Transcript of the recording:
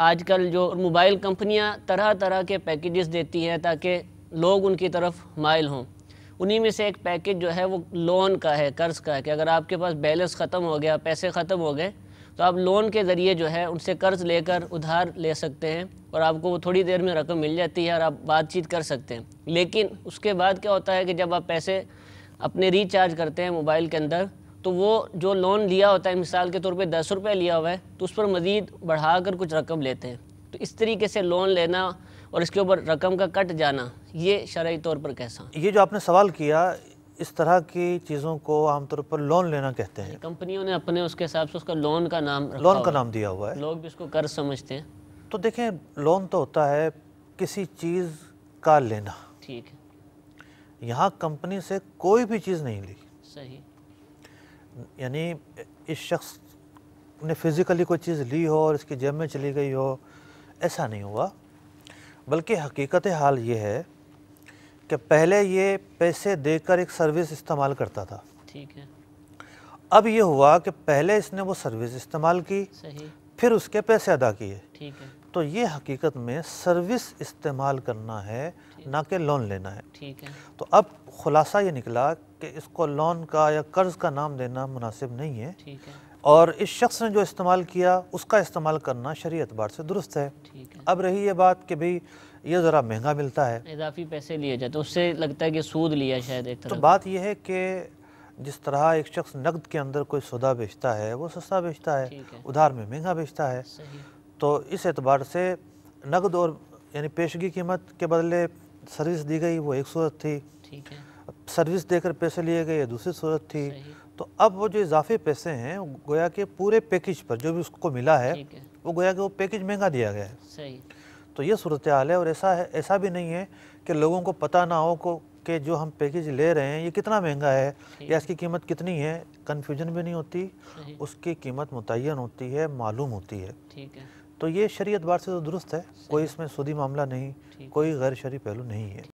आजकल जो मोबाइल कंपनियां तरह तरह के पैकेजेस देती हैं ताकि लोग उनकी तरफ माइल हों उन्हीं में से एक पैकेज जो है वो लोन का है कर्ज़ का है कि अगर आपके पास बैलेंस ख़त्म हो गया पैसे ख़त्म हो गए तो आप लोन के ज़रिए जो है उनसे कर्ज़ लेकर उधार ले सकते हैं और आपको वो थोड़ी देर में रकम मिल जाती है और आप बातचीत कर सकते हैं लेकिन उसके बाद क्या होता है कि जब आप पैसे अपने रिचार्ज करते हैं मोबाइल के अंदर तो वो जो लोन लिया होता है मिसाल के तौर पे दस रुपये लिया हुआ है तो उस पर मज़ीद बढ़ा कर कुछ रकम लेते हैं तो इस तरीके से लोन लेना और इसके ऊपर रकम का कट जाना ये शरा तौर पर कैसा ये जो आपने सवाल किया इस तरह की चीज़ों को आमतौर पर लोन लेना कहते हैं कंपनियों ने अपने उसके हिसाब से उसका लोन का नाम लोन का नाम दिया हुआ है लोग भी इसको कर्ज समझते हैं तो देखें लोन तो होता है किसी चीज़ का लेना ठीक है यहाँ कंपनी से कोई भी चीज़ नहीं ली सही यानी इस शख्स ने फिज़िकली कोई चीज़ ली हो और इसकी जेब में चली गई हो ऐसा नहीं हुआ बल्कि हकीकत हाल ये है कि पहले ये पैसे देकर एक सर्विस इस्तेमाल करता था ठीक है अब ये हुआ कि पहले इसने वो सर्विस इस्तेमाल की सही। फिर उसके पैसे अदा किए ठीक है तो ये हकीकत में सर्विस इस्तेमाल करना है ना कि लोन लेना है ठीक है तो अब खुलासा ये निकला कि इसको लोन का या कर्ज का नाम देना मुनासिब नहीं है ठीक है और इस शख्स ने जो इस्तेमाल किया उसका इस्तेमाल करना शरी एतबार से दुरुस्त है।, है अब रही ये बात कि भाई ये ज़रा महंगा मिलता है इजाफी पैसे लिए जाते तो उससे लगता है कि सूद लिया शायद एक तो बात यह है कि जिस तरह एक शख्स नकद के अंदर कोई सौदा बेचता है वो सस्ता बेचता है, है। उधार में महंगा बेचता है तो इस एतबार से नकद और यानी पेशगी कीमत के बदले सर्विस दी गई वो एक सूरत थी है सर्विस देकर पैसे लिए गए ये दूसरी सूरत थी तो अब वो जो इजाफी पैसे हैं गोया के पूरे पैकेज पर जो भी उसको मिला है, है। वो गोया के वो पैकेज महंगा दिया गया है तो ये सूरत हाल है और ऐसा है ऐसा भी नहीं है कि लोगों को पता ना हो को कि जो हम पैकेज ले रहे हैं ये कितना महंगा है या इसकी कीमत कितनी है कन्फ्यूजन भी नहीं होती उसकी कीमत मुतन होती है मालूम होती है ठीक है तो ये शरीय अतबार से तो दुरुस्त है कोई इसमें सूदी मामला नहीं कोई गैर शरी पहलू नहीं है